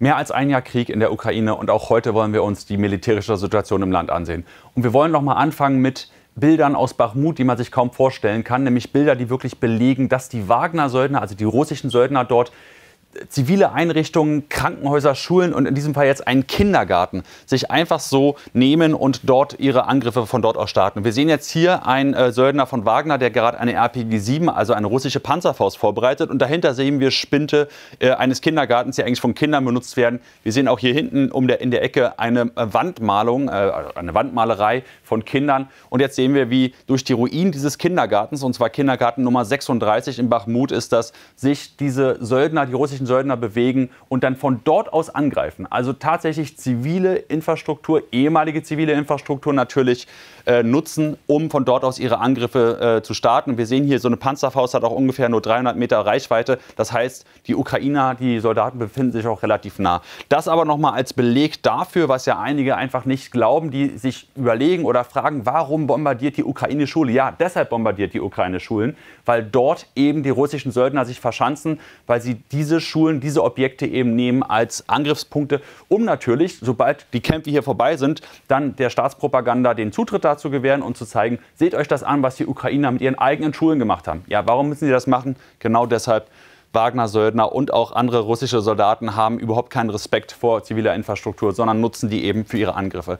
Mehr als ein Jahr Krieg in der Ukraine und auch heute wollen wir uns die militärische Situation im Land ansehen. Und wir wollen nochmal anfangen mit Bildern aus Bachmut, die man sich kaum vorstellen kann, nämlich Bilder, die wirklich belegen, dass die Wagner-Söldner, also die russischen Söldner dort zivile Einrichtungen, Krankenhäuser, Schulen und in diesem Fall jetzt einen Kindergarten sich einfach so nehmen und dort ihre Angriffe von dort aus starten. Wir sehen jetzt hier einen äh, Söldner von Wagner, der gerade eine RPG-7, also eine russische Panzerfaust vorbereitet und dahinter sehen wir Spinte äh, eines Kindergartens, die eigentlich von Kindern benutzt werden. Wir sehen auch hier hinten um der, in der Ecke eine äh, Wandmalung, äh, eine Wandmalerei von Kindern und jetzt sehen wir, wie durch die Ruinen dieses Kindergartens, und zwar Kindergarten Nummer 36 in Bachmut ist das, sich diese Söldner, die russischen russischen Söldner bewegen und dann von dort aus angreifen. Also tatsächlich zivile Infrastruktur, ehemalige zivile Infrastruktur natürlich äh, nutzen, um von dort aus ihre Angriffe äh, zu starten. Wir sehen hier, so eine Panzerfaust hat auch ungefähr nur 300 Meter Reichweite. Das heißt, die Ukrainer, die Soldaten befinden sich auch relativ nah. Das aber nochmal als Beleg dafür, was ja einige einfach nicht glauben, die sich überlegen oder fragen, warum bombardiert die Ukraine Schule? Ja, deshalb bombardiert die Ukraine Schulen, weil dort eben die russischen Söldner sich verschanzen, weil sie diese Schulen diese Objekte eben nehmen als Angriffspunkte, um natürlich, sobald die Kämpfe hier vorbei sind, dann der Staatspropaganda den Zutritt dazu gewähren und zu zeigen, seht euch das an, was die Ukrainer mit ihren eigenen Schulen gemacht haben. Ja, warum müssen sie das machen? Genau deshalb. Wagner-Söldner und auch andere russische Soldaten haben überhaupt keinen Respekt vor ziviler Infrastruktur, sondern nutzen die eben für ihre Angriffe.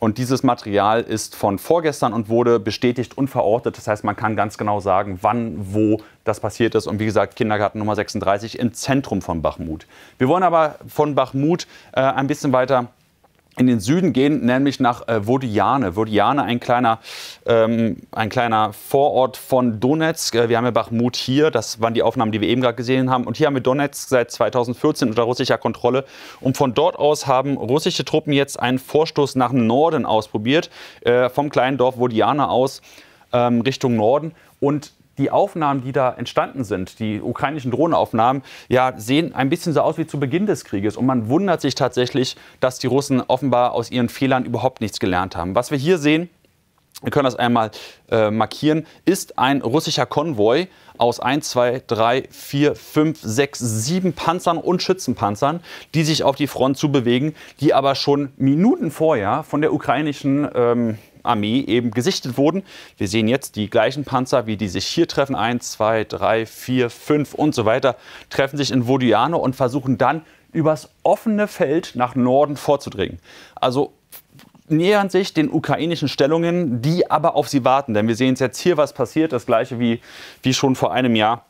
Und dieses Material ist von vorgestern und wurde bestätigt und verortet. Das heißt, man kann ganz genau sagen, wann, wo das passiert ist. Und wie gesagt, Kindergarten Nummer 36 im Zentrum von Bachmut. Wir wollen aber von Bachmut äh, ein bisschen weiter in den Süden gehen, nämlich nach äh, Wodiane. Wodiane, ein kleiner, ähm, ein kleiner Vorort von Donetsk. Äh, wir haben ja Bachmut hier, das waren die Aufnahmen, die wir eben gerade gesehen haben. Und hier haben wir Donetsk seit 2014 unter russischer Kontrolle. Und von dort aus haben russische Truppen jetzt einen Vorstoß nach Norden ausprobiert, äh, vom kleinen Dorf Wodiane aus ähm, Richtung Norden. Und die Aufnahmen, die da entstanden sind, die ukrainischen Drohnenaufnahmen, ja, sehen ein bisschen so aus wie zu Beginn des Krieges. Und man wundert sich tatsächlich, dass die Russen offenbar aus ihren Fehlern überhaupt nichts gelernt haben. Was wir hier sehen, wir können das einmal äh, markieren, ist ein russischer Konvoi aus 1, 2, 3, 4, 5, 6, 7 Panzern und Schützenpanzern, die sich auf die Front zu bewegen, die aber schon Minuten vorher von der ukrainischen ähm, Armee eben gesichtet wurden. Wir sehen jetzt die gleichen Panzer, wie die sich hier treffen. Eins, zwei, drei, vier, fünf und so weiter. Treffen sich in Vodiano und versuchen dann übers offene Feld nach Norden vorzudringen. Also nähern sich den ukrainischen Stellungen, die aber auf sie warten. Denn wir sehen es jetzt hier, was passiert. Das gleiche wie, wie schon vor einem Jahr.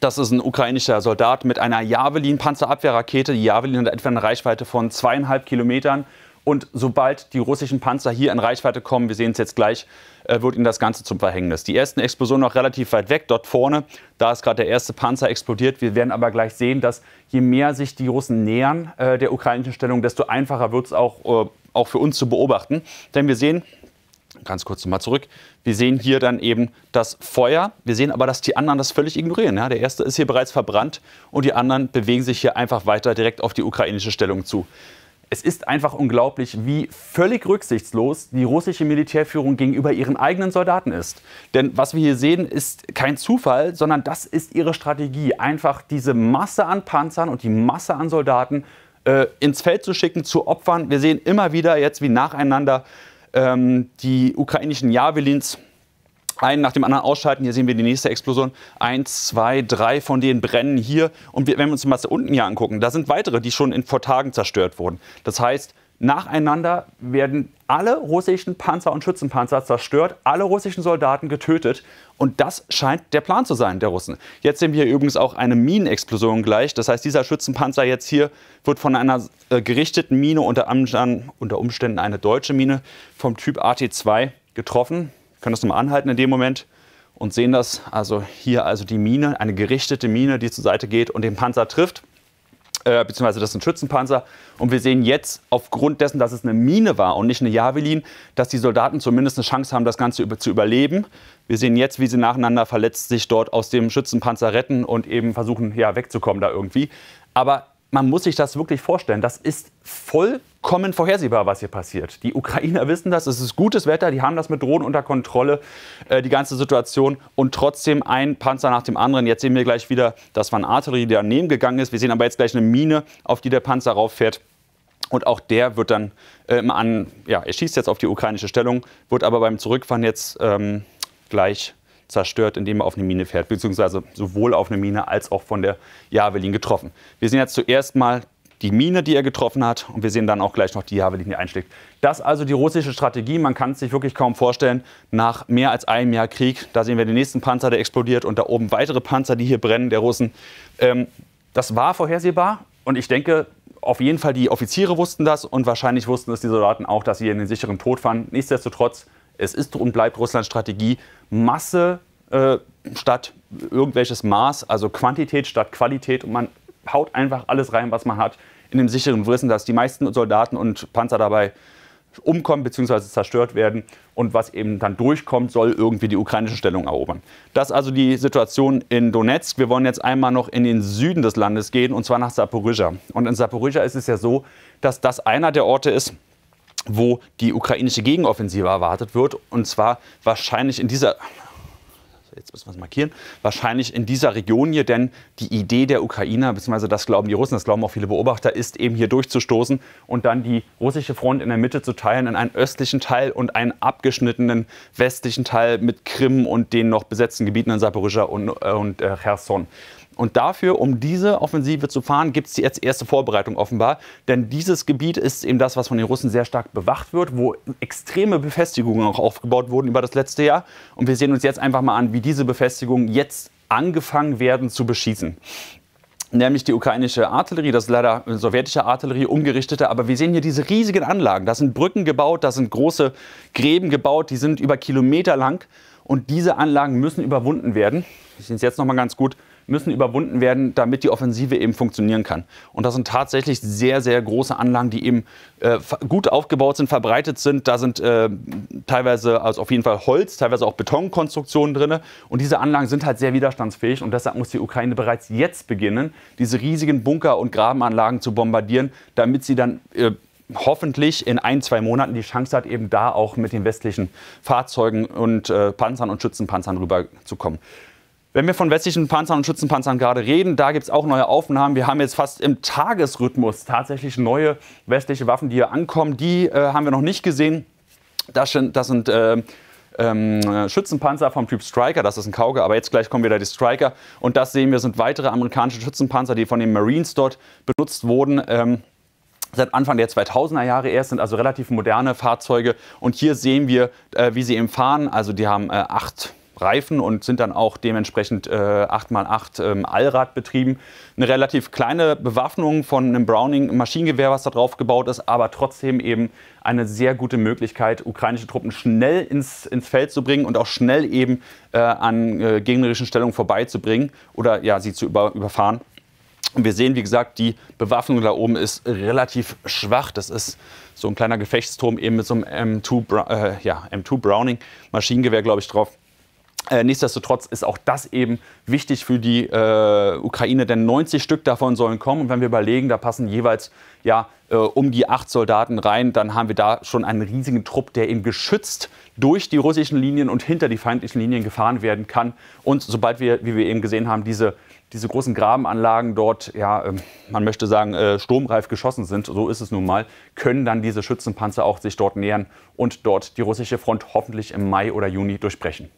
Das ist ein ukrainischer Soldat mit einer Javelin-Panzerabwehrrakete. Die Javelin hat etwa eine Reichweite von zweieinhalb Kilometern und sobald die russischen Panzer hier in Reichweite kommen, wir sehen es jetzt gleich, äh, wird ihnen das Ganze zum Verhängnis. Die ersten Explosionen noch relativ weit weg, dort vorne. Da ist gerade der erste Panzer explodiert. Wir werden aber gleich sehen, dass je mehr sich die Russen nähern äh, der ukrainischen Stellung, desto einfacher wird es auch, äh, auch für uns zu beobachten. Denn wir sehen, ganz kurz nochmal zurück, wir sehen hier dann eben das Feuer. Wir sehen aber, dass die anderen das völlig ignorieren. Ja, der erste ist hier bereits verbrannt und die anderen bewegen sich hier einfach weiter direkt auf die ukrainische Stellung zu. Es ist einfach unglaublich, wie völlig rücksichtslos die russische Militärführung gegenüber ihren eigenen Soldaten ist. Denn was wir hier sehen, ist kein Zufall, sondern das ist ihre Strategie, einfach diese Masse an Panzern und die Masse an Soldaten äh, ins Feld zu schicken, zu opfern. Wir sehen immer wieder jetzt wie nacheinander ähm, die ukrainischen Javelins einen nach dem anderen ausschalten. Hier sehen wir die nächste Explosion. Eins, zwei, drei von denen brennen hier. Und wenn wir uns mal unten hier angucken, da sind weitere, die schon in, vor Tagen zerstört wurden. Das heißt, nacheinander werden alle russischen Panzer und Schützenpanzer zerstört, alle russischen Soldaten getötet. Und das scheint der Plan zu sein der Russen. Jetzt sehen wir übrigens auch eine Minenexplosion gleich. Das heißt, dieser Schützenpanzer jetzt hier wird von einer äh, gerichteten Mine, unter, unter Umständen eine deutsche Mine vom Typ AT-2 getroffen können das nochmal anhalten in dem Moment und sehen das. Also hier also die Mine, eine gerichtete Mine, die zur Seite geht und den Panzer trifft. Äh, beziehungsweise das ist ein Schützenpanzer. Und wir sehen jetzt aufgrund dessen, dass es eine Mine war und nicht eine Javelin, dass die Soldaten zumindest eine Chance haben, das Ganze über zu überleben. Wir sehen jetzt, wie sie nacheinander verletzt sich dort aus dem Schützenpanzer retten und eben versuchen, ja, wegzukommen da irgendwie. Aber man muss sich das wirklich vorstellen. Das ist voll vollkommen vorhersehbar, was hier passiert. Die Ukrainer wissen das, es ist gutes Wetter, die haben das mit Drohnen unter Kontrolle, äh, die ganze Situation und trotzdem ein Panzer nach dem anderen. Jetzt sehen wir gleich wieder, dass war Artillerie, daneben gegangen ist. Wir sehen aber jetzt gleich eine Mine, auf die der Panzer rauffährt. Und auch der wird dann ähm, an, ja, er schießt jetzt auf die ukrainische Stellung, wird aber beim Zurückfahren jetzt ähm, gleich zerstört, indem er auf eine Mine fährt, beziehungsweise sowohl auf eine Mine als auch von der Javelin getroffen. Wir sehen jetzt zuerst mal die Mine, die er getroffen hat. Und wir sehen dann auch gleich noch die Javelin, die einschlägt. Das also die russische Strategie. Man kann es sich wirklich kaum vorstellen. Nach mehr als einem Jahr Krieg, da sehen wir den nächsten Panzer, der explodiert und da oben weitere Panzer, die hier brennen, der Russen. Ähm, das war vorhersehbar und ich denke, auf jeden Fall die Offiziere wussten das und wahrscheinlich wussten es die Soldaten auch, dass sie in den sicheren Tod fahren. Nichtsdestotrotz, es ist und bleibt Russlands Strategie. Masse äh, statt irgendwelches Maß, also Quantität statt Qualität. Und man haut einfach alles rein, was man hat, in dem sicheren Wissen, dass die meisten Soldaten und Panzer dabei umkommen bzw. zerstört werden und was eben dann durchkommt, soll irgendwie die ukrainische Stellung erobern. Das ist also die Situation in Donetsk. Wir wollen jetzt einmal noch in den Süden des Landes gehen und zwar nach Saporizhia. Und in Saporizhia ist es ja so, dass das einer der Orte ist, wo die ukrainische Gegenoffensive erwartet wird und zwar wahrscheinlich in dieser jetzt müssen wir es markieren, wahrscheinlich in dieser Region hier, denn die Idee der Ukrainer, beziehungsweise das glauben die Russen, das glauben auch viele Beobachter, ist eben hier durchzustoßen und dann die russische Front in der Mitte zu teilen in einen östlichen Teil und einen abgeschnittenen westlichen Teil mit Krim und den noch besetzten Gebieten in Saporija und, äh, und äh, Cherson. Und dafür, um diese Offensive zu fahren, gibt es jetzt erste Vorbereitung offenbar. Denn dieses Gebiet ist eben das, was von den Russen sehr stark bewacht wird, wo extreme Befestigungen auch aufgebaut wurden über das letzte Jahr. Und wir sehen uns jetzt einfach mal an, wie diese Befestigungen jetzt angefangen werden zu beschießen nämlich die ukrainische Artillerie, das ist leider sowjetische Artillerie, umgerichtete. Aber wir sehen hier diese riesigen Anlagen. Da sind Brücken gebaut, da sind große Gräben gebaut, die sind über Kilometer lang. Und diese Anlagen müssen überwunden werden. Ich sehe es jetzt nochmal ganz gut müssen überwunden werden, damit die Offensive eben funktionieren kann. Und das sind tatsächlich sehr, sehr große Anlagen, die eben äh, gut aufgebaut sind, verbreitet sind. Da sind äh, teilweise, also auf jeden Fall Holz, teilweise auch Betonkonstruktionen drin. Und diese Anlagen sind halt sehr widerstandsfähig. Und deshalb muss die Ukraine bereits jetzt beginnen, diese riesigen Bunker- und Grabenanlagen zu bombardieren, damit sie dann... Äh, hoffentlich in ein, zwei Monaten die Chance hat, eben da auch mit den westlichen Fahrzeugen und äh, Panzern und Schützenpanzern rüberzukommen. Wenn wir von westlichen Panzern und Schützenpanzern gerade reden, da gibt es auch neue Aufnahmen. Wir haben jetzt fast im Tagesrhythmus tatsächlich neue westliche Waffen, die hier ankommen. Die äh, haben wir noch nicht gesehen. Das sind, das sind äh, ähm, äh, Schützenpanzer vom Typ Striker, das ist ein Kauge, aber jetzt gleich kommen wieder die Striker. Und das sehen wir, sind weitere amerikanische Schützenpanzer, die von den Marines dort benutzt wurden. Ähm, seit Anfang der 2000er Jahre erst, sind also relativ moderne Fahrzeuge. Und hier sehen wir, äh, wie sie eben fahren. Also die haben äh, acht Reifen und sind dann auch dementsprechend äh, 8x8 ähm, Allrad betrieben. Eine relativ kleine Bewaffnung von einem Browning-Maschinengewehr, was da drauf gebaut ist, aber trotzdem eben eine sehr gute Möglichkeit, ukrainische Truppen schnell ins, ins Feld zu bringen und auch schnell eben äh, an äh, gegnerischen Stellungen vorbeizubringen oder ja, sie zu über, überfahren. Und wir sehen, wie gesagt, die Bewaffnung da oben ist relativ schwach. Das ist so ein kleiner Gefechtsturm eben mit so einem M2, äh, ja, M2 Browning Maschinengewehr, glaube ich, drauf. Äh, nichtsdestotrotz ist auch das eben wichtig für die äh, Ukraine, denn 90 Stück davon sollen kommen. Und wenn wir überlegen, da passen jeweils ja, äh, um die acht Soldaten rein, dann haben wir da schon einen riesigen Trupp, der eben geschützt durch die russischen Linien und hinter die feindlichen Linien gefahren werden kann. Und sobald wir, wie wir eben gesehen haben, diese, diese großen Grabenanlagen dort, ja, ähm, man möchte sagen, äh, sturmreif geschossen sind, so ist es nun mal, können dann diese Schützenpanzer auch sich dort nähern und dort die russische Front hoffentlich im Mai oder Juni durchbrechen.